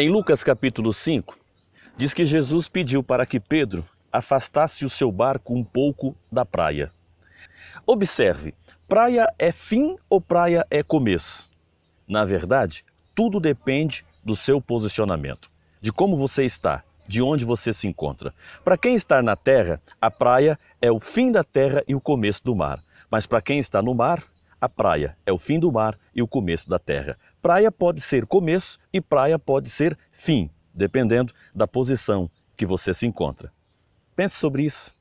Em Lucas capítulo 5, diz que Jesus pediu para que Pedro afastasse o seu barco um pouco da praia. Observe, praia é fim ou praia é começo? Na verdade, tudo depende do seu posicionamento, de como você está, de onde você se encontra. Para quem está na terra, a praia é o fim da terra e o começo do mar. Mas para quem está no mar, a praia é o fim do mar e o começo da terra. Praia pode ser começo e praia pode ser fim, dependendo da posição que você se encontra. Pense sobre isso.